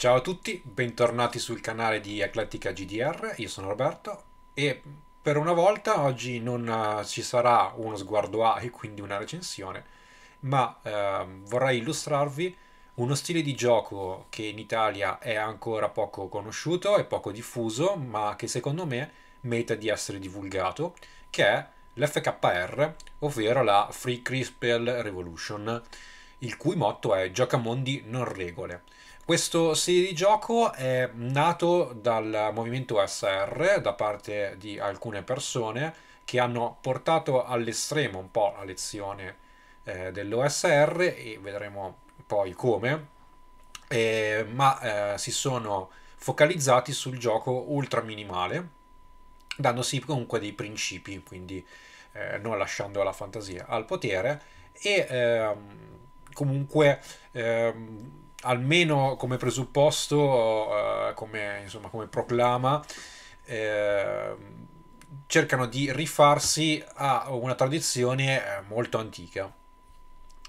Ciao a tutti, bentornati sul canale di Atletica GDR, io sono Roberto e per una volta oggi non eh, ci sarà uno sguardo A e quindi una recensione, ma eh, vorrei illustrarvi uno stile di gioco che in Italia è ancora poco conosciuto e poco diffuso, ma che secondo me merita di essere divulgato, che è l'FKR, ovvero la Free Crispel Revolution, il cui motto è Gioca mondi non regole. Questo stile di gioco è nato dal movimento SR da parte di alcune persone che hanno portato all'estremo un po' la lezione eh, dell'OSR e vedremo poi come, eh, ma eh, si sono focalizzati sul gioco ultra minimale, dandosi comunque dei principi, quindi eh, non lasciando la fantasia al potere e ehm, comunque ehm, almeno come presupposto, uh, come, insomma, come proclama, eh, cercano di rifarsi a una tradizione eh, molto antica.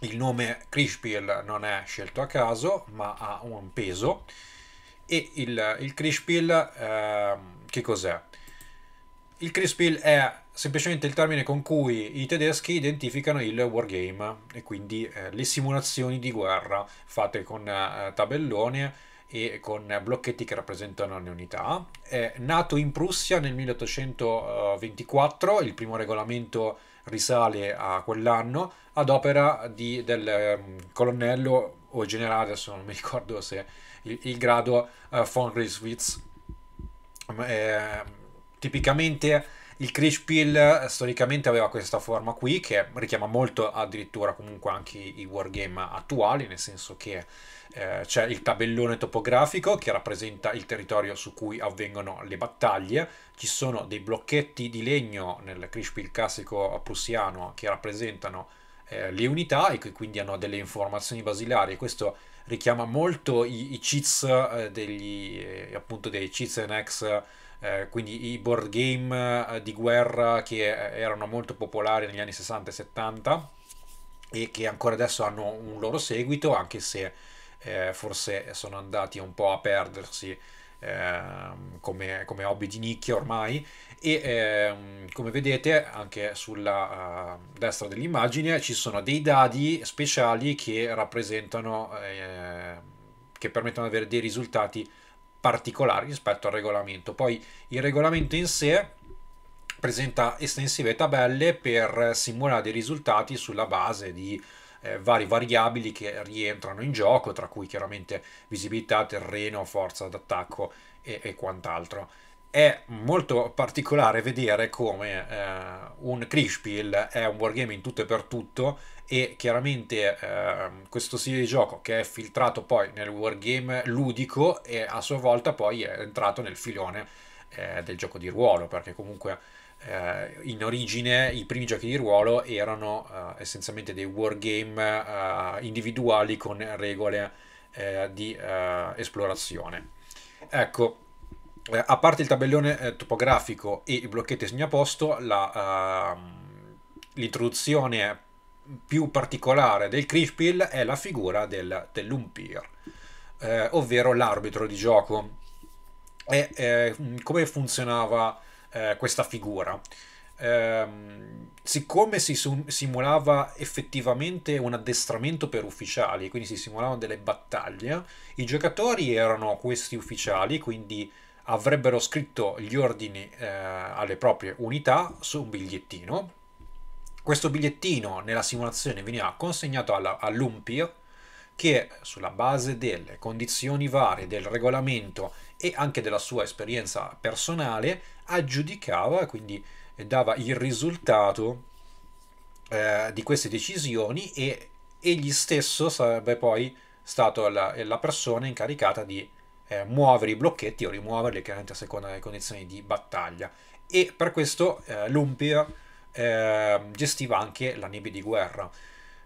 Il nome Krishpil non è scelto a caso, ma ha un peso. E il, il Krishpil, eh, che cos'è? il Krispill è semplicemente il termine con cui i tedeschi identificano il wargame e quindi eh, le simulazioni di guerra fatte con eh, tabellone e con blocchetti che rappresentano le unità. È nato in Prussia nel 1824, il primo regolamento risale a quell'anno, ad opera di, del um, colonnello o generale, adesso non mi ricordo se il, il grado uh, von Griswitz. Um, eh, tipicamente il Crash Peel eh, storicamente aveva questa forma qui che richiama molto addirittura comunque anche i wargame attuali, nel senso che eh, c'è il tabellone topografico che rappresenta il territorio su cui avvengono le battaglie, ci sono dei blocchetti di legno nel Crash Peel classico prussiano che rappresentano eh, le unità e che quindi hanno delle informazioni basilari. Questo richiama molto i, i cheats eh, degli, eh, appunto dei cheats NX eh, quindi i board game eh, di guerra che eh, erano molto popolari negli anni 60 e 70 e che ancora adesso hanno un loro seguito, anche se eh, forse sono andati un po' a perdersi Ehm, come, come, hobby di nicchia ormai e ehm, come vedete anche sulla uh, destra dell'immagine ci sono dei dadi speciali che rappresentano eh, che permettono di avere dei risultati particolari rispetto al regolamento. Poi il regolamento in sé presenta estensive tabelle per simulare dei risultati sulla base di eh, varie variabili che rientrano in gioco, tra cui chiaramente visibilità, terreno, forza d'attacco e, e quant'altro. È molto particolare vedere come eh, un Krishpil è un wargame in tutto e per tutto e chiaramente eh, questo stile di gioco che è filtrato poi nel wargame ludico e a sua volta poi è entrato nel filone eh, del gioco di ruolo perché comunque eh, in origine i primi giochi di ruolo erano eh, essenzialmente dei wargame eh, individuali con regole eh, di esplorazione ecco a parte il tabellone topografico e i blocchetti segnaposto la, ehm, l'introduzione più particolare del Krishpil è la figura del, dell'umpir, eh, ovvero l'arbitro di gioco. E eh, come funzionava eh, questa figura? Ehm, siccome si simulava effettivamente un addestramento per ufficiali, quindi si simulavano delle battaglie, i giocatori erano questi ufficiali, quindi avrebbero scritto gli ordini eh, alle proprie unità su un bigliettino questo bigliettino nella simulazione veniva consegnato all'Umpir che sulla base delle condizioni varie del regolamento e anche della sua esperienza personale aggiudicava, quindi dava il risultato eh, di queste decisioni e egli stesso sarebbe poi stato la, la persona incaricata di eh, muovere i blocchetti o rimuoverli chiaramente a seconda delle condizioni di battaglia e per questo eh, l'Umpir Ehm, gestiva anche la nebbia di guerra.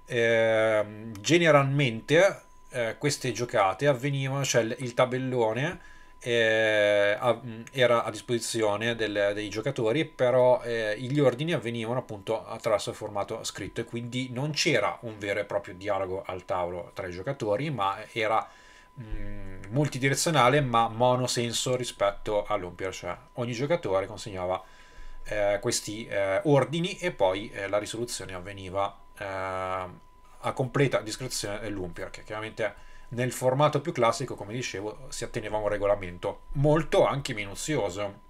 Eh, generalmente eh, queste giocate avvenivano, cioè il tabellone eh, a, era a disposizione del, dei giocatori, però eh, gli ordini avvenivano appunto attraverso il formato scritto e quindi non c'era un vero e proprio dialogo al tavolo tra i giocatori, ma era mm, multidirezionale ma monosenso rispetto all'Umpire, cioè ogni giocatore consegnava eh, questi eh, ordini e poi eh, la risoluzione avveniva eh, a completa discrezione dell'Umpir, che chiaramente nel formato più classico, come dicevo, si atteneva a un regolamento molto anche minuzioso,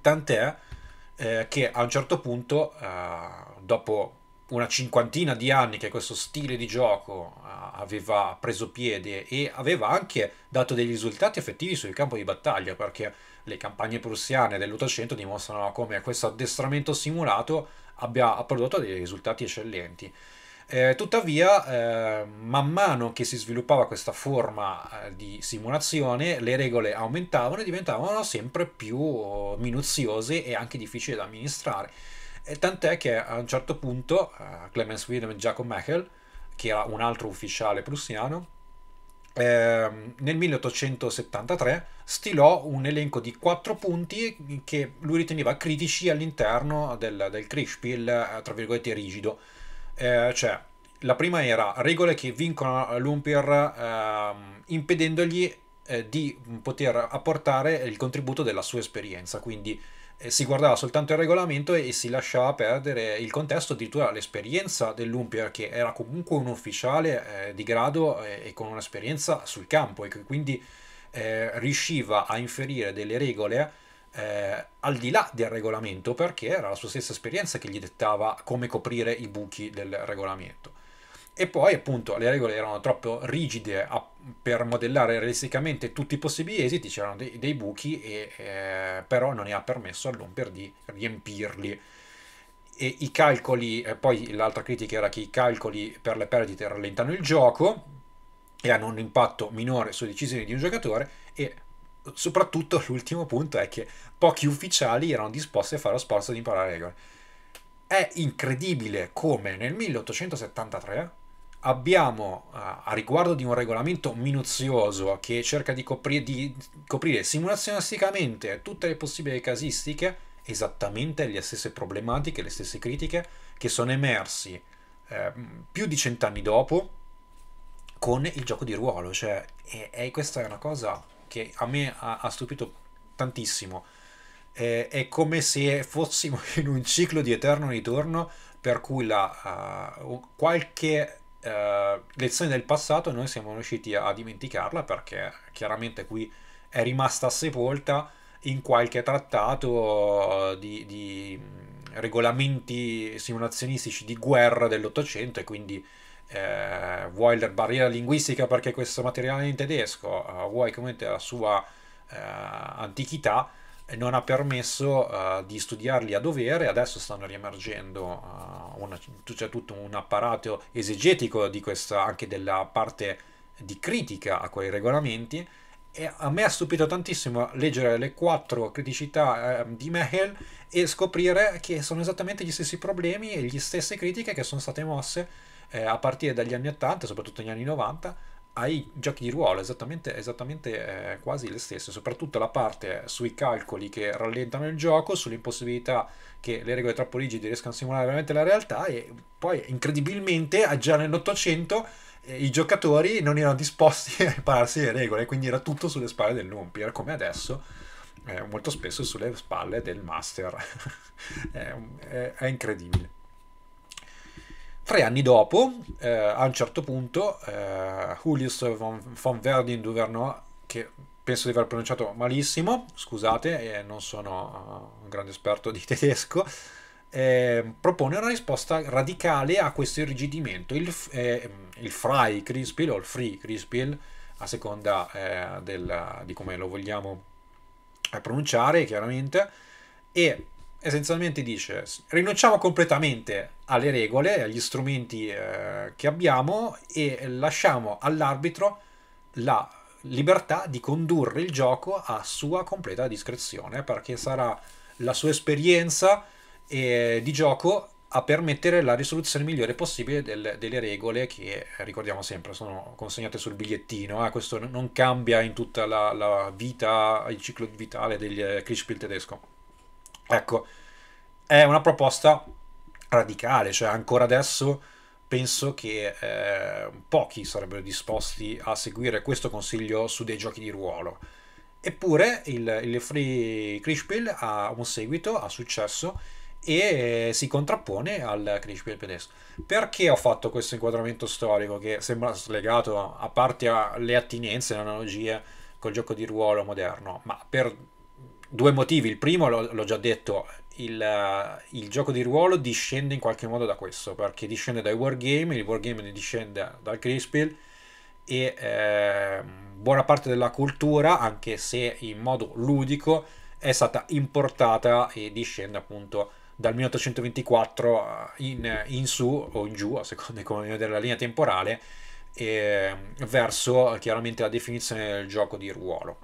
tant'è eh, che a un certo punto, eh, dopo una cinquantina di anni che questo stile di gioco ah, aveva preso piede e aveva anche dato dei risultati effettivi sul campo di battaglia perché le campagne prussiane dell'Ottocento dimostrano come questo addestramento simulato abbia prodotto dei risultati eccellenti. Eh, tuttavia, eh, man mano che si sviluppava questa forma eh, di simulazione, le regole aumentavano e diventavano sempre più oh, minuziose e anche difficili da amministrare e tant'è che a un certo punto uh, Clemens e Jacob Mechel, che era un altro ufficiale prussiano, eh, nel 1873 stilò un elenco di quattro punti che lui riteneva critici all'interno del, del Kriegspiel, eh, tra virgolette, rigido. Eh, cioè, la prima era regole che vincono l'Umpir ehm, eh, impedendogli di poter apportare il contributo della sua esperienza, quindi si guardava soltanto il regolamento e si lasciava perdere il contesto, addirittura l'esperienza dell'Umpia che era comunque un ufficiale eh, di grado eh, e con un'esperienza sul campo e che quindi eh, riusciva a inferire delle regole eh, al di là del regolamento perché era la sua stessa esperienza che gli dettava come coprire i buchi del regolamento. E poi appunto le regole erano troppo rigide a, per modellare realisticamente tutti i possibili esiti, c'erano dei, dei buchi, e, eh, però non ne ha permesso all'Homper di riempirli. E i calcoli, eh, poi l'altra critica era che i calcoli per le perdite rallentano il gioco e hanno un impatto minore sulle decisioni di un giocatore e soprattutto l'ultimo punto è che pochi ufficiali erano disposti a fare lo sforzo di imparare le regole. È incredibile come nel 1873 abbiamo a riguardo di un regolamento minuzioso che cerca di coprire, di coprire simulazionasticamente tutte le possibili casistiche, esattamente le stesse problematiche, le stesse critiche che sono emersi eh, più di cent'anni dopo con il gioco di ruolo. Cioè, e, e questa è una cosa che a me ha, ha stupito tantissimo. Eh, è come se fossimo in un ciclo di eterno ritorno per cui la, uh, qualche eh, lezioni del passato noi siamo riusciti a dimenticarla perché chiaramente qui è rimasta sepolta in qualche trattato di, di mm, regolamenti simulazionistici di guerra dell'Ottocento e quindi eh, vuoi la barriera linguistica perché questo materiale è in tedesco, eh, vuoi come la sua eh, antichità, non ha permesso uh, di studiarli a dovere, adesso stanno riemergendo, uh, una, c'è tutto un apparato esegetico questa, anche della parte di critica a quei regolamenti e a me ha stupito tantissimo leggere le quattro criticità eh, di Mehel e scoprire che sono esattamente gli stessi problemi e le stesse critiche che sono state mosse eh, a partire dagli anni 80, soprattutto negli anni 90, ai giochi di ruolo, esattamente, esattamente eh, quasi le stesse, soprattutto la parte sui calcoli che rallentano il gioco, sull'impossibilità che le regole troppo rigide riescano a simulare veramente la realtà e poi incredibilmente già nell'Ottocento eh, i giocatori non erano disposti a impararsi le regole, quindi era tutto sulle spalle del non come adesso eh, molto spesso sulle spalle del master. è, è, è incredibile. Tre anni dopo, eh, a un certo punto, eh, Julius von, von Verdin Duvernor, che penso di aver pronunciato malissimo, scusate, eh, non sono eh, un grande esperto di tedesco, eh, propone una risposta radicale a questo irrigidimento. Il, eh, il fry Crispil o il free Crispil, a seconda eh, del, di come lo vogliamo eh, pronunciare, chiaramente, e essenzialmente dice rinunciamo completamente alle regole, agli strumenti eh, che abbiamo e lasciamo all'arbitro la libertà di condurre il gioco a sua completa discrezione perché sarà la sua esperienza eh, di gioco a permettere la risoluzione migliore possibile del, delle regole che ricordiamo sempre sono consegnate sul bigliettino eh? questo non cambia in tutta la, la vita il ciclo vitale del Kriegspiel eh, tedesco Ecco, è una proposta radicale, cioè ancora adesso penso che eh, pochi sarebbero disposti a seguire questo consiglio su dei giochi di ruolo. Eppure il, il Free Krishpil ha un seguito, ha successo e si contrappone al Krishpil tedesco. Perché ho fatto questo inquadramento storico che sembra slegato a parte le attinenze e analogie col gioco di ruolo moderno, ma per due motivi. Il primo, l'ho già detto, il, il, gioco di ruolo discende in qualche modo da questo, perché discende dai wargame, il wargame ne discende dal Crispil e eh, buona parte della cultura, anche se in modo ludico, è stata importata e discende appunto dal 1824 eh, in, in su o in giù, a seconda di come vedere la linea temporale, eh, verso chiaramente la definizione del gioco di ruolo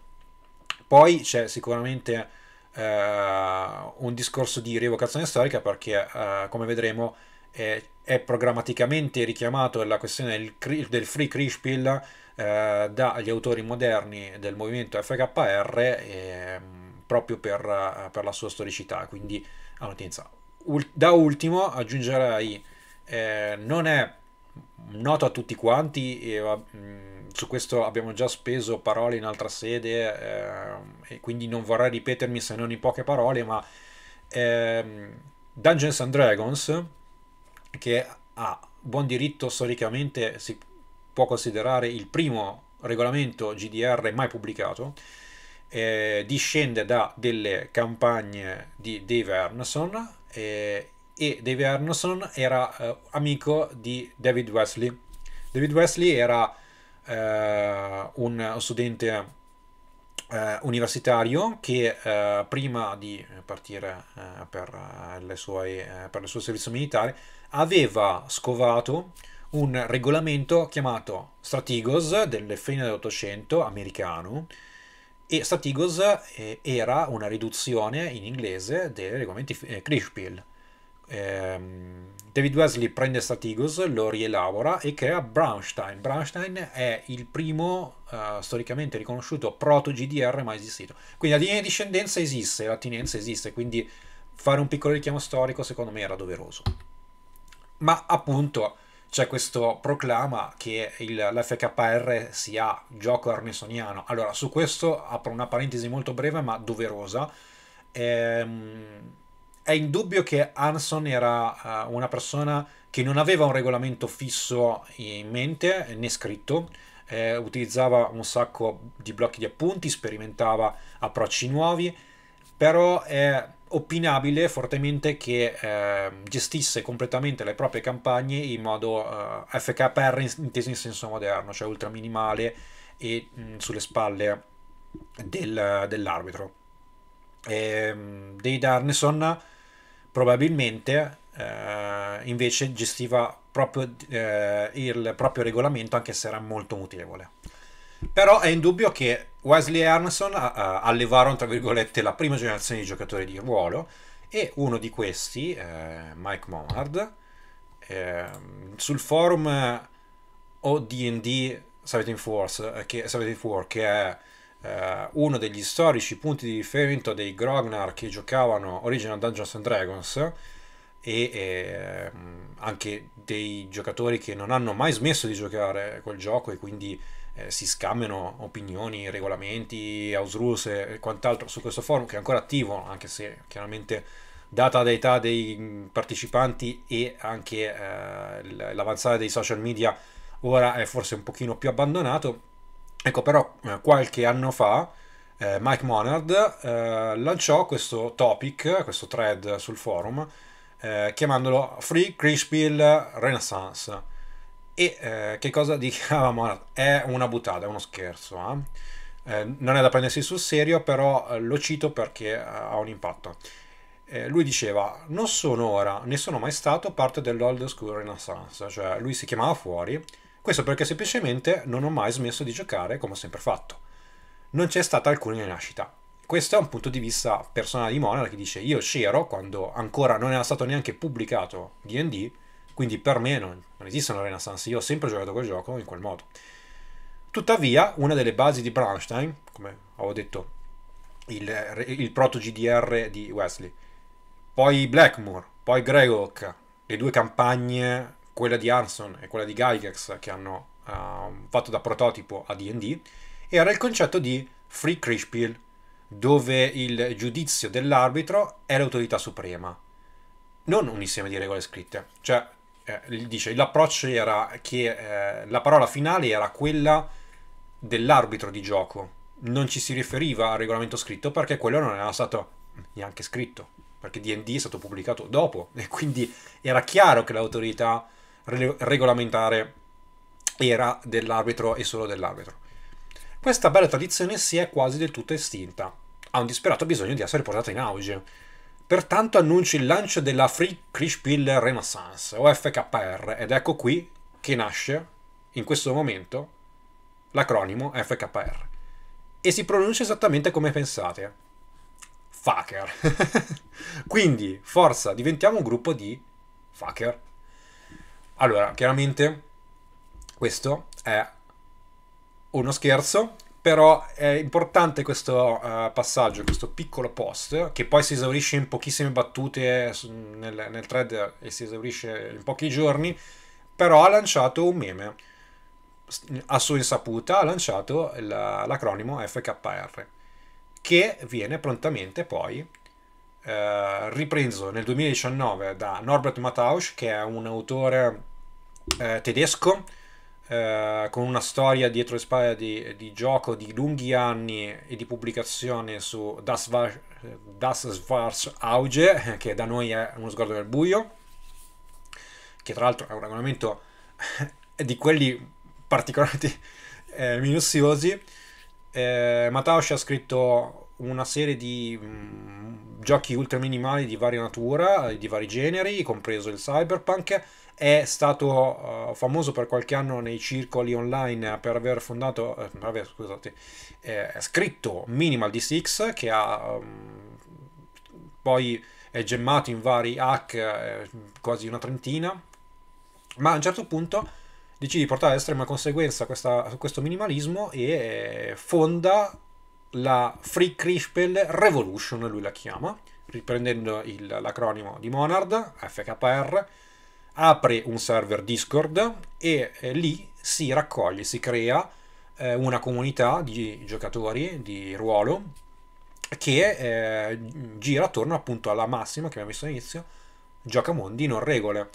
poi c'è sicuramente eh, un discorso di rievocazione storica perché, eh, come vedremo, è, è, programmaticamente richiamato la questione del, del Free Krishpil eh, dagli autori moderni del movimento FKR ehm, proprio per, eh, per, la sua storicità, quindi ha un'utenza. da ultimo aggiungerei, eh, non è noto a tutti quanti e eh, mh, su questo abbiamo già speso parole in altra sede eh, e quindi non vorrei ripetermi se non in poche parole, ma eh, Dungeons and Dragons, che a buon diritto storicamente si può considerare il primo regolamento GDR mai pubblicato, eh, discende da delle campagne di Dave Arneson e Dave Arneson era eh, amico di David Wesley. David Wesley era eh, un studente eh, universitario che eh, prima di partire eh, per, le sue, per il suo servizio militare aveva scovato un regolamento chiamato Stratigos delle fine dell'Ottocento americano e Stratigos era una riduzione in inglese dei regolamenti eh, Krispil ehm, David Wesley prende Stratigos, lo rielabora e crea Braunstein. Braunstein è il primo eh, storicamente riconosciuto proto-GDR mai esistito. Quindi la linea di discendenza esiste, l'attinenza esiste, quindi fare un piccolo richiamo storico secondo me era doveroso. Ma appunto c'è questo proclama che il, l'FKR sia gioco arnesoniano. Allora, su questo apro una parentesi molto breve ma doverosa. Ehm, è indubbio che Hanson era eh, una persona che non aveva un regolamento fisso in mente né scritto, eh, utilizzava un sacco di blocchi di appunti, sperimentava approcci nuovi, però è opinabile fortemente che eh, gestisse completamente le proprie campagne in modo eh, FKPR inteso in senso moderno, cioè ultra minimale e mh, mm, sulle spalle del, dell'arbitro. E, ehm, Dei Darneson probabilmente eh, invece gestiva proprio eh, il proprio regolamento anche se era molto mutevole però è indubbio che Wesley e Arneson allevarono tra virgolette la prima generazione di giocatori di ruolo e uno di questi eh, Mike Monard ehm, sul forum OD&D Savage in eh, Force che, che è eh, uno degli storici punti di riferimento dei Grognar che giocavano Original Dungeons and Dragons e eh, anche dei giocatori che non hanno mai smesso di giocare quel gioco e quindi eh, si scambiano opinioni, regolamenti, house rules e quant'altro su questo forum che è ancora attivo, anche se chiaramente data l'età dei mm, partecipanti e anche eh, l'avanzare dei social media ora è forse un pochino più abbandonato Ecco, però eh, qualche anno fa eh, Mike Monard eh, lanciò questo topic, questo thread sul forum, eh, chiamandolo Free Krispill Renaissance. E eh, che cosa dichiarava Monard? È una buttata, è uno scherzo. Eh. non è da prendersi sul serio, però lo cito perché ha un impatto. lui diceva, non sono ora, né sono mai stato parte dell'old school renaissance, cioè lui si chiamava fuori, questo perché semplicemente non ho mai smesso di giocare come ho sempre fatto. Non c'è stata alcuna rinascita. Questo è un punto di vista personale di Monad che dice io c'ero quando ancora non era stato neanche pubblicato DD, quindi per me non, non esiste una renaissance, io ho sempre giocato quel gioco in quel modo. Tuttavia, una delle basi di Braunstein, come avevo detto, il, il proto GDR di Wesley, poi Blackmoor, poi Greyhawk, le due campagne quella di Arson e quella di Gygax che hanno uh, fatto da prototipo a DD, era il concetto di free Krishpil, dove il giudizio dell'arbitro è l'autorità suprema, non un insieme di regole scritte. Cioè, eh, dice, l'approccio era che eh, la parola finale era quella dell'arbitro di gioco, non ci si riferiva al regolamento scritto perché quello non era stato neanche scritto, perché DD è stato pubblicato dopo e quindi era chiaro che l'autorità regolamentare era dell'arbitro e solo dell'arbitro. Questa bella tradizione si è quasi del tutto estinta, ha un disperato bisogno di essere portata in auge. Pertanto annuncio il lancio della Free Krishpill Renaissance, o FKR, ed ecco qui che nasce, in questo momento, l'acronimo FKR. E si pronuncia esattamente come pensate. Fucker. Quindi, forza, diventiamo un gruppo di fucker. Allora, chiaramente questo è uno scherzo, però è importante questo uh, passaggio, questo piccolo post, che poi si esaurisce in pochissime battute nel, nel thread e si esaurisce in pochi giorni, però ha lanciato un meme a sua insaputa ha lanciato l'acronimo FKR che viene prontamente poi eh, ripreso nel 2019 da Norbert Matausch, che è un autore eh, tedesco eh, con una storia dietro le spalle di, di, gioco di lunghi anni e di pubblicazione su Das, War, das Schwarz Auge, che da noi è uno sguardo nel buio, che tra l'altro è un regolamento di quelli particolarmente eh, minuziosi eh, Mataoshi ha scritto una serie di mh, mm, giochi ultra minimali di varia natura, eh, di vari generi, compreso il cyberpunk. È stato uh, famoso per qualche anno nei circoli online per aver fondato, eh, per aver, scusate, eh, scritto Minimal D6 che ha um, poi è gemmato in vari hack, eh, quasi una trentina, ma a un certo punto decide di portare estrema conseguenza questa, questo minimalismo e eh, fonda la Free Crispel Revolution, lui la chiama, riprendendo il, l'acronimo di Monard, FKR, apre un server Discord e eh, lì si raccoglie, si crea eh, una comunità di giocatori di ruolo che eh, gira attorno appunto alla massima che abbiamo visto all'inizio, gioca mondi non regole.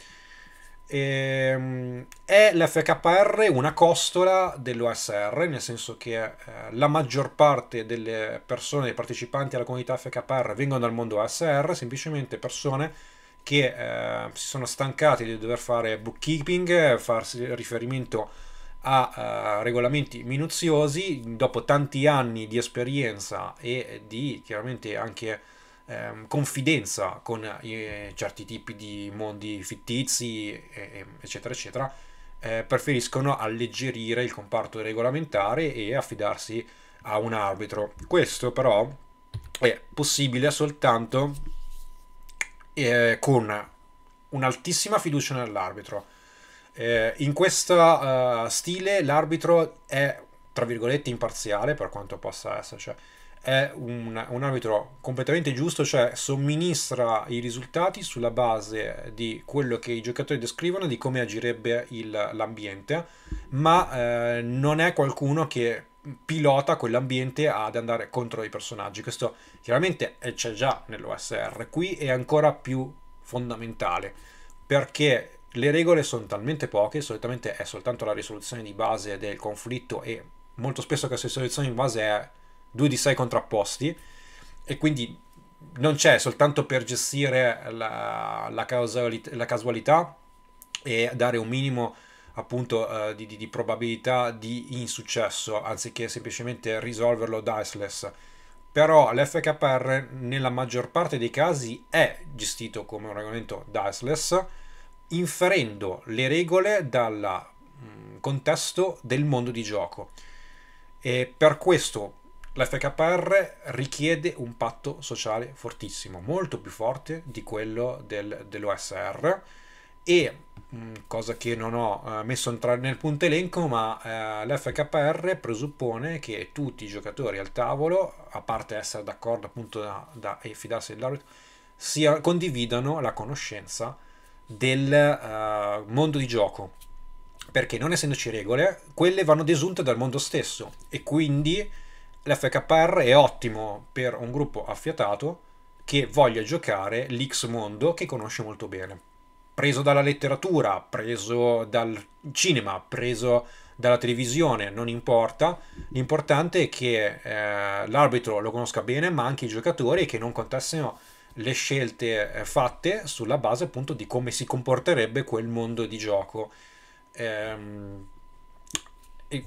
Ehm, è l'FKR una costola dell'OSR, nel senso che eh, la maggior parte delle persone, dei partecipanti alla comunità FKR vengono dal mondo OSR, semplicemente persone che eh, si sono stancate di dover fare bookkeeping, farsi riferimento a eh, regolamenti minuziosi, dopo tanti anni di esperienza e di chiaramente anche ehm, confidenza con eh, certi tipi di mondi fittizi, eh, eccetera, eccetera, eh, preferiscono alleggerire il comparto regolamentare e affidarsi a un arbitro. Questo però è possibile soltanto eh, con un'altissima fiducia nell'arbitro. Eh, in questo eh, stile l'arbitro è, tra virgolette, imparziale per quanto possa essere. Cioè, è un, un, arbitro completamente giusto, cioè somministra i risultati sulla base di quello che i giocatori descrivono, di come agirebbe il, l'ambiente, ma eh, non è qualcuno che pilota quell'ambiente ad andare contro i personaggi. Questo chiaramente eh, c'è già nell'OSR, qui è ancora più fondamentale perché le regole sono talmente poche, solitamente è soltanto la risoluzione di base del conflitto e molto spesso questa risoluzione di base è due di sei contrapposti e quindi non c'è soltanto per gestire la, la, casualità, la casualità, e dare un minimo appunto eh, di, di, di, probabilità di insuccesso anziché semplicemente risolverlo diceless però l'FKR nella maggior parte dei casi è gestito come un regolamento diceless inferendo le regole dal mm, contesto del mondo di gioco e per questo L'FKR richiede un patto sociale fortissimo, molto più forte di quello del, dell'OSR e mm, cosa che non ho eh, messo nel punto elenco, ma eh, l'FKR presuppone che tutti i giocatori al tavolo, a parte essere d'accordo appunto da, da, e fidarsi dell'arbitro, sia, condividano la conoscenza del eh, mondo di gioco. Perché non essendoci regole, quelle vanno desunte dal mondo stesso e quindi l'FKR è ottimo per un gruppo affiatato che voglia giocare l'X mondo che conosce molto bene. Preso dalla letteratura, preso dal cinema, preso dalla televisione, non importa. L'importante è che eh, l'arbitro lo conosca bene, ma anche i giocatori che non contassino le scelte eh, fatte sulla base appunto di come si comporterebbe quel mondo di gioco. Ehm,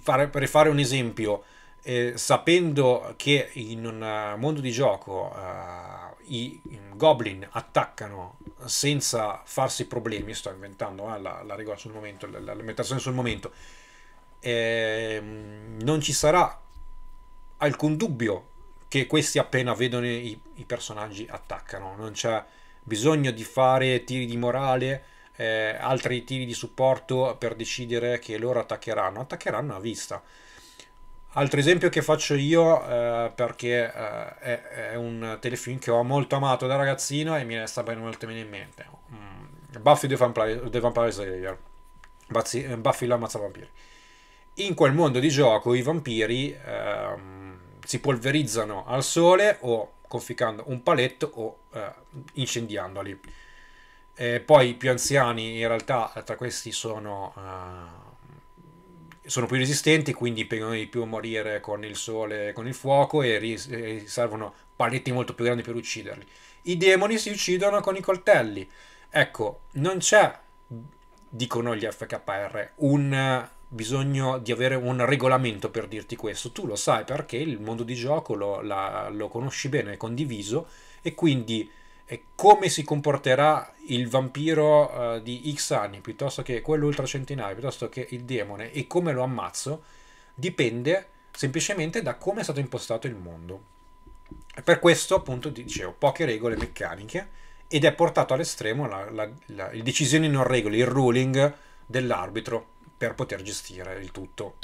fare, per fare un esempio, eh, sapendo che in un eh, mondo di gioco eh, i goblin attaccano senza farsi problemi, sto inventando eh, la, la, regola sul momento, l'alimentazione sul momento, ehm, non ci sarà alcun dubbio che questi appena vedono i, i personaggi attaccano, non c'è bisogno di fare tiri di morale, eh, altri tiri di supporto per decidere che loro attaccheranno, attaccheranno a vista. Altro esempio che faccio io, eh, perché eh, è, è, un telefilm che ho molto amato da ragazzino e mi resta ben molto bene in mente. Mm. Buffy the Vampire, the Vampire Slayer. Buffy, eh, Buffy l'ammazza vampiri. In quel mondo di gioco i vampiri eh, si polverizzano al sole o conficcando un paletto o eh, incendiandoli. E poi i più anziani in realtà tra questi sono eh, sono più resistenti, quindi pegano di più a morire con il sole, con il fuoco e, ris- e servono paletti molto più grandi per ucciderli. I demoni si uccidono con i coltelli. Ecco, non c'è, dicono gli FKR, un bisogno di avere un regolamento per dirti questo. Tu lo sai perché il mondo di gioco lo, la, lo conosci bene, è condiviso e quindi e come si comporterà il vampiro uh, di X anni, piuttosto che quello ultracentenario, piuttosto che il demone, e come lo ammazzo, dipende semplicemente da come è stato impostato il mondo. E per questo, appunto, dicevo, poche regole meccaniche, ed è portato all'estremo la, la, la, le decisioni non regole, il ruling dell'arbitro per poter gestire il tutto.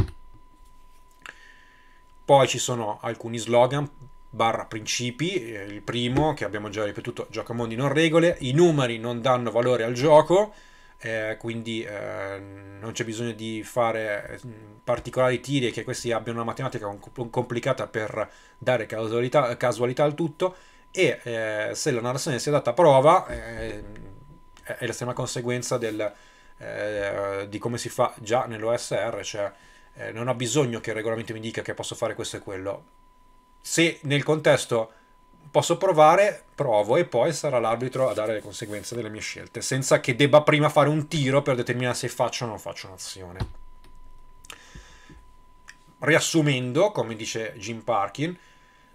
Poi ci sono alcuni slogan barra principi, eh, il primo che abbiamo già ripetuto, mondi non regole, i numeri non danno valore al gioco, eh, quindi eh, non c'è bisogno di fare mm, particolari tiri e che questi abbiano una matematica complicata per dare casualità, casualità al tutto e eh, se la narrazione si adatta a prova eh, è l'estrema conseguenza del, eh, di come si fa già nell'OSR, cioè non ho bisogno che il regolamento mi dica che posso fare questo e quello, se nel contesto posso provare, provo e poi sarà l'arbitro a dare le conseguenze delle mie scelte, senza che debba prima fare un tiro per determinare se faccio o non faccio un'azione. Riassumendo, come dice Jim Parkin,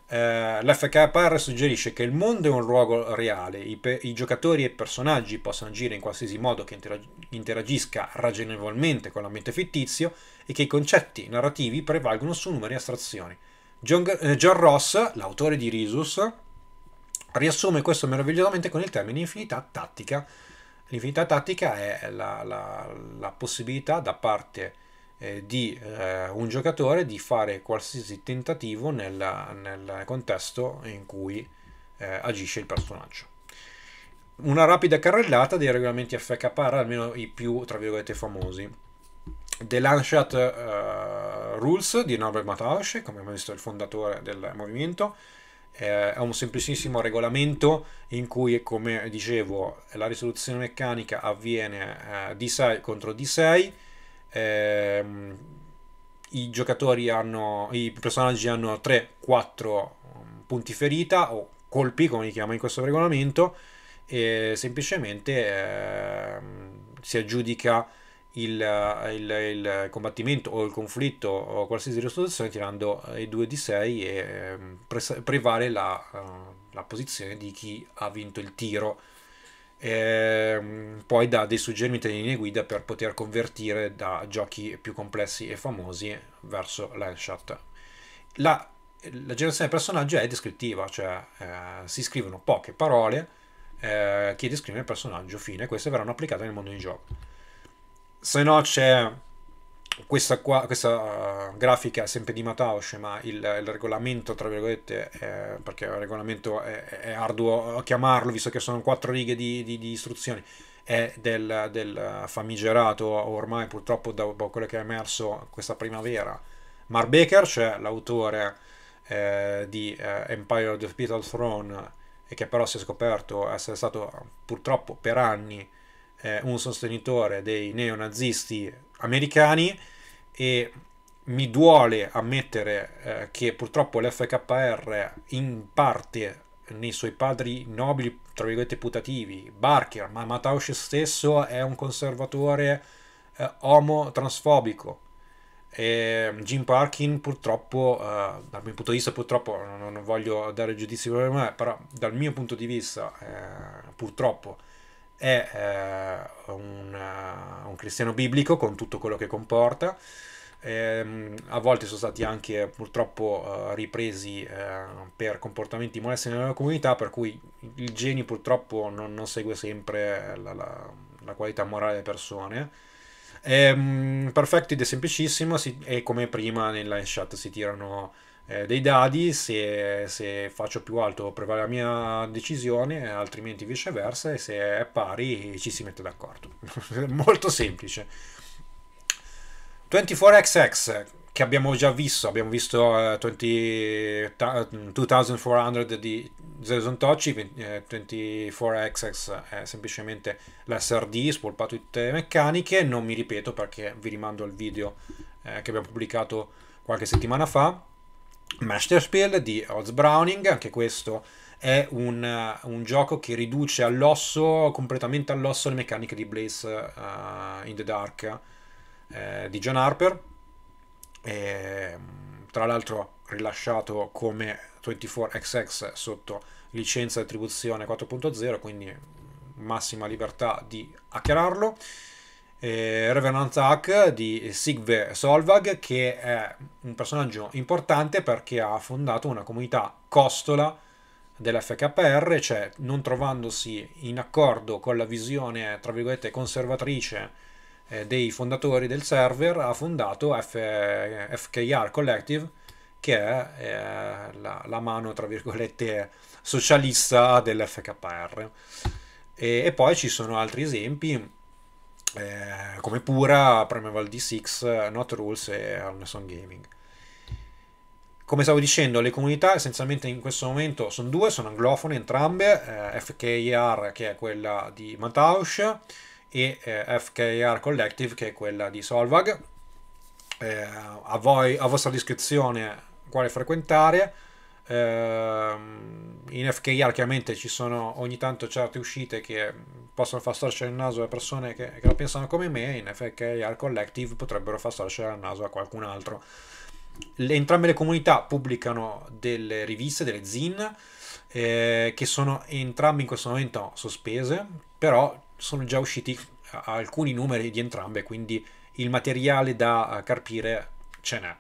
eh, l'FKR suggerisce che il mondo è un luogo reale, i, i giocatori e i personaggi possono agire in qualsiasi modo che interag interagisca ragionevolmente con l'ambiente fittizio e che i concetti narrativi prevalgono su numeri e astrazioni. John, eh, John Ross, l'autore di Risus, riassume questo meravigliosamente con il termine infinità tattica. L'infinità tattica è la, la, la possibilità da parte eh, di eh, un giocatore di fare qualsiasi tentativo nella, nel contesto in cui eh, agisce il personaggio. Una rapida carrellata dei regolamenti FK, almeno i più, tra virgolette, famosi. The Landshot uh, eh, Rules di Norbert Matarosch, come abbiamo visto il fondatore del movimento, eh, è un semplicissimo regolamento in cui, come dicevo, la risoluzione meccanica avviene eh, D6 contro D6. Ehm, I giocatori hanno, i personaggi hanno 3-4 mm, punti ferita o colpi, come li chiama in questo regolamento, e semplicemente ehm, si aggiudica il, il, il, combattimento o il conflitto o qualsiasi situazione tirando eh, i 2 di 6 e ehm, pre- prevale la, eh, la, posizione di chi ha vinto il tiro. E, ehm, poi dà dei suggerimenti di linee guida per poter convertire da giochi più complessi e famosi verso l'handshot. La, la generazione del personaggio è descrittiva, cioè eh, si scrivono poche parole eh, che descrivono il personaggio fine, queste verranno applicate nel mondo in gioco se no c'è questa, qua, questa uh, grafica sempre di Matausch, ma il, il, regolamento, tra virgolette, è, perché il regolamento è, è, arduo uh, chiamarlo, visto che sono quattro righe di, di, di istruzioni, è del, del, famigerato ormai purtroppo dopo quello che è emerso questa primavera. Mark Baker, cioè l'autore eh, di eh, Empire of the Beetle Throne, e che però si è scoperto essere stato purtroppo per anni eh, un sostenitore dei neonazisti americani e mi duole ammettere eh, che purtroppo l'FKR in parte nei suoi padri nobili, tra virgolette putativi, Barker, ma Matausch stesso è un conservatore eh, omo-transfobico. E Jim Parkin purtroppo, eh, dal mio punto di vista, purtroppo non, non voglio dare giudizi, per me, però dal mio punto di vista, eh, purtroppo, è eh, un, eh, un, cristiano biblico con tutto quello che comporta. Eh, a volte sono stati anche purtroppo eh, ripresi eh, per comportamenti molesti nella comunità, per cui il genio purtroppo non, non segue sempre la, la, la, qualità morale delle persone. È ehm, perfetto ed è semplicissimo, si, e come prima nella chat si tirano eh, dei dadi se, se, faccio più alto prevale la mia decisione altrimenti viceversa e se è pari ci si mette d'accordo molto semplice 24xx che abbiamo già visto abbiamo visto uh, 20, 2400 di Jason Tocci 24xx è semplicemente l'SRD spolpato tutte le meccaniche non mi ripeto perché vi rimando al video eh, che abbiamo pubblicato qualche settimana fa Masterspiel di Oz Browning, anche questo è un, uh, un, gioco che riduce all'osso, completamente all'osso, le meccaniche di Blaze uh, in the Dark eh, di John Harper. E, mm, tra l'altro rilasciato come 24XX sotto licenza attribuzione 4.0, quindi massima libertà di hackerarlo eh, Revenant Hack di Sigve Solvag, che è un personaggio importante perché ha fondato una comunità costola dell'FKR, cioè non trovandosi in accordo con la visione, tra virgolette, conservatrice eh, dei fondatori del server, ha fondato F- FKR Collective, che è eh, la, la, mano, tra virgolette, socialista dell'FKR. E, e poi ci sono altri esempi eh, come pura Primeval D6, Not Rules e Arneson Gaming. Come stavo dicendo, le comunità essenzialmente in questo momento sono due, sono anglofone entrambe, eh, FKR che è quella di Mataush e eh, FKR Collective che è quella di Solvag. Eh, a, voi, a vostra descrizione, quale frequentare Ehm, in FKR chiaramente ci sono ogni tanto certe uscite che possono far storcere il naso a persone che, che la pensano come me, in FKR Collective potrebbero far storcere il naso a qualcun altro. Le, entrambe le comunità pubblicano delle riviste, delle zin, eh, che sono entrambe in questo momento sospese, però sono già usciti alcuni numeri di entrambe, quindi il materiale da carpire ce n'è.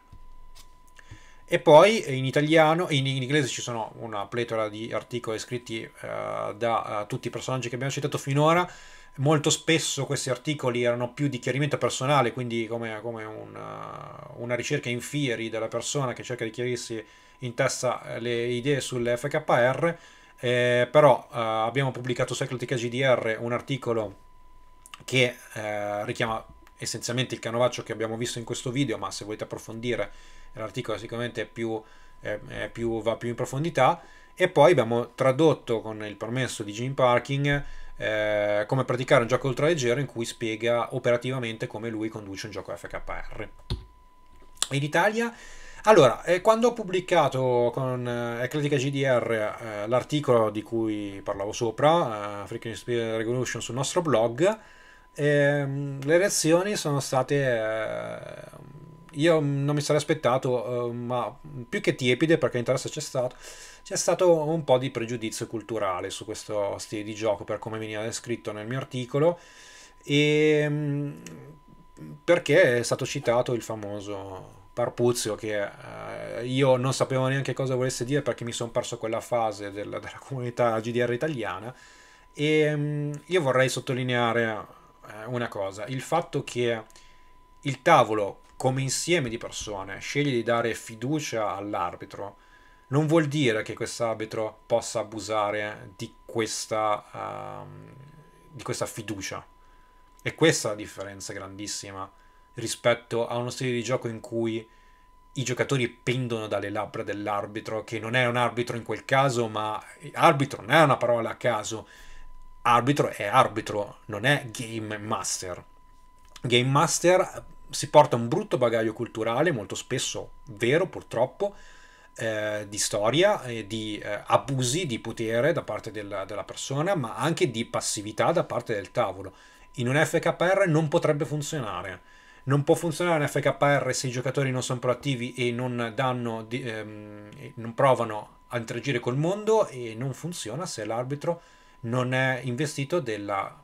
E poi eh, in italiano in inglese ci sono una pletora di articoli scritti uh, da uh, tutti i personaggi che abbiamo citato finora. Molto spesso questi articoli erano più di chiarimento personale, quindi come, come una, una, ricerca in fieri della persona che cerca di chiarirsi in testa le idee sull'FKR. Eh, però uh, abbiamo pubblicato su Eclectica GDR un articolo che richiama essenzialmente il canovaccio che abbiamo visto in questo video, ma se volete approfondire l'articolo sicuramente più, eh, più, va più in profondità e poi abbiamo tradotto con il permesso di Jim Parking eh, come praticare un gioco ultraleggero in cui spiega operativamente come lui conduce un gioco FKR. In Italia allora, eh, quando ho pubblicato con eh, Eclectica GDR eh, l'articolo di cui parlavo sopra, eh, African Spirit Revolution sul nostro blog, ehm, le reazioni sono state eh, io non mi sarei aspettato, eh, ma più che tiepide, perché interesse c'è stato, c'è stato un po' di pregiudizio culturale su questo stile di gioco, per come veniva descritto nel mio articolo, e ehm, perché è stato citato il famoso Parpuzio che eh, io non sapevo neanche cosa volesse dire perché mi sono perso quella fase del, della comunità GDR italiana e ehm, mh, io vorrei sottolineare eh, una cosa, il fatto che il tavolo come insieme di persone sceglie di dare fiducia all'arbitro, non vuol dire che quest'arbitro possa abusare di questa, uh, di questa fiducia. E questa è la differenza grandissima rispetto a uno stile di gioco in cui i giocatori pendono dalle labbra dell'arbitro, che non è un arbitro in quel caso, ma arbitro non è una parola a caso, arbitro è arbitro, non è game master. Game master si porta un brutto bagaglio culturale, molto spesso vero purtroppo, eh, di storia, eh, di eh, abusi di potere da parte del, della persona, ma anche di passività da parte del tavolo. In un FKR non potrebbe funzionare. Non può funzionare un FKR se i giocatori non sono proattivi e non, danno, di, ehm, non provano a interagire col mondo e non funziona se l'arbitro non è investito della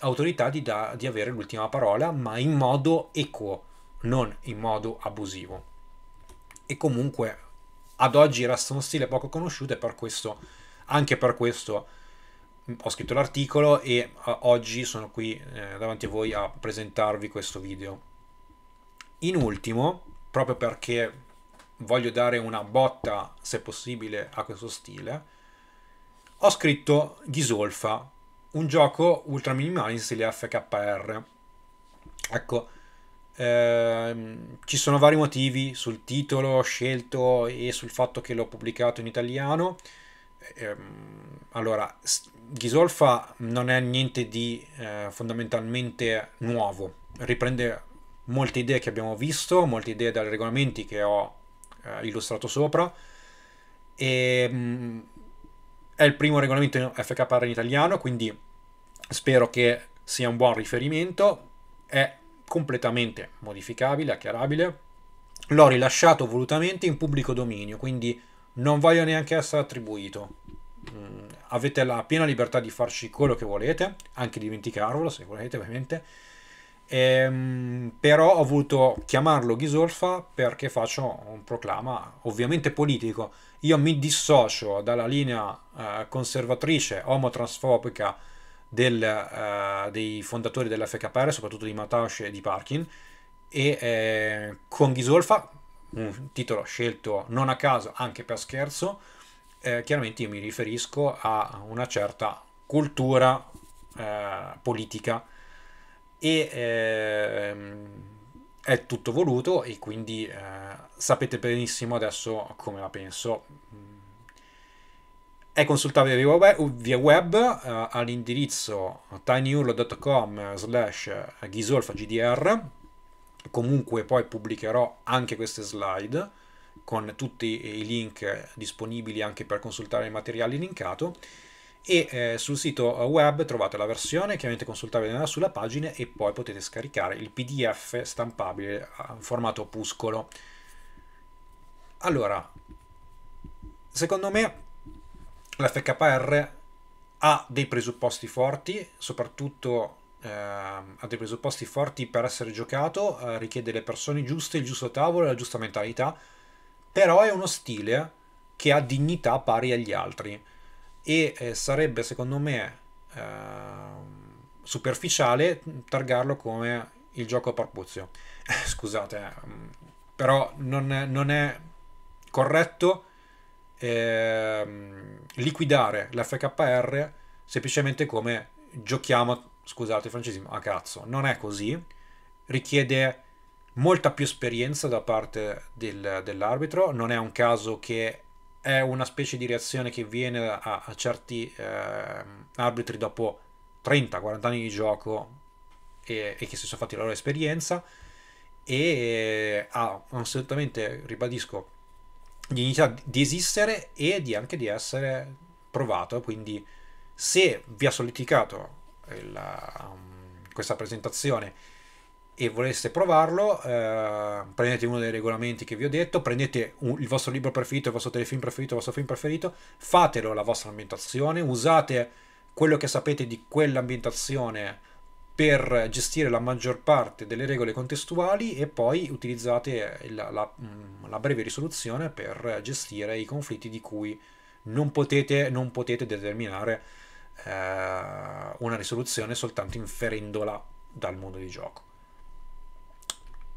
autorità di, da, di avere l'ultima parola, ma in modo equo, non in modo abusivo. E comunque ad oggi resta uno stile poco conosciuto e per questo, anche per questo mm, ho scritto l'articolo e eh, oggi sono qui eh, davanti a voi a presentarvi questo video. In ultimo, proprio perché voglio dare una botta, se possibile, a questo stile, ho scritto Ghisolfa un gioco ultra minimale in stile FKR. Ecco, ehm, ci sono vari motivi sul titolo scelto e sul fatto che l'ho pubblicato in italiano. Ehm, allora, Ghisolfa non è niente di eh, fondamentalmente nuovo, riprende molte idee che abbiamo visto, molte idee dai regolamenti che ho eh, illustrato sopra e ehm, mh, è il primo regolamento FKR in italiano, quindi spero che sia un buon riferimento. È completamente modificabile, acchiarabile. L'ho rilasciato volutamente in pubblico dominio, quindi non voglio neanche essere attribuito. Mm, avete la piena libertà di farci quello che volete, anche dimenticarvelo se volete ovviamente Ehm, però ho voluto chiamarlo Ghisolfa perché faccio un proclama ovviamente politico. Io mi dissocio dalla linea eh, conservatrice omotransfobica del, eh, dei fondatori dell'FKR, soprattutto di Matash e di Parkin, e eh, con Ghisolfa, un titolo scelto non a caso anche per scherzo, eh, chiaramente io mi riferisco a una certa cultura eh, politica e ehm, è tutto voluto e quindi eh, sapete benissimo adesso come la penso. È consultabile via web, via web eh, all'indirizzo tinyurlo.com slash gdr comunque poi pubblicherò anche queste slide con tutti i link disponibili anche per consultare il materiale linkato e eh, sul sito web trovate la versione chiaramente consultabile sulla pagina e poi potete scaricare il pdf stampabile ah, in formato opuscolo allora secondo me l'FKR ha dei presupposti forti soprattutto eh, ha dei presupposti forti per essere giocato eh, richiede le persone giuste il giusto tavolo e la giusta mentalità però è uno stile che ha dignità pari agli altri e eh, sarebbe secondo me eh, superficiale targarlo come il gioco a parpuzio. Scusate, ehm, però non, non è corretto eh, liquidare l'FKR semplicemente come giochiamo, scusate il francesismo, a cazzo. Non è così, richiede molta più esperienza da parte del, dell'arbitro, non è un caso che è una specie di reazione che viene a, a certi eh, arbitri dopo 30-40 anni di gioco e, e, che si sono fatti la loro esperienza e ha ah, assolutamente, ribadisco, dignità di esistere e di anche di essere provato, quindi se vi ha solidificato la, um, questa presentazione e voleste provarlo, eh, prendete uno dei regolamenti che vi ho detto, prendete un, il vostro libro preferito, il vostro telefilm preferito, il vostro film preferito, fatelo la vostra ambientazione, usate quello che sapete di quell'ambientazione per gestire la maggior parte delle regole contestuali e poi utilizzate la, la, mm, la breve risoluzione per gestire i conflitti di cui non potete, non potete determinare eh, una risoluzione soltanto inferendola dal mondo di gioco.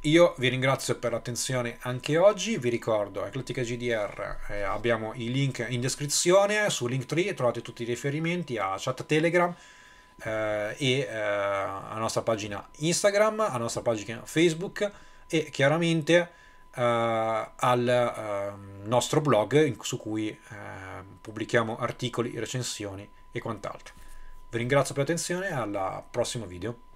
Io vi ringrazio per l'attenzione anche oggi, vi ricordo Eclettica GDR, eh, abbiamo i link in descrizione, su Linktree trovate tutti i riferimenti a chat Telegram eh, e eh, alla nostra pagina Instagram, alla nostra pagina Facebook e chiaramente eh, al ehm, nostro blog in, su cui ehm, pubblichiamo articoli, recensioni e quant'altro. Vi ringrazio per l'attenzione e al prossimo video.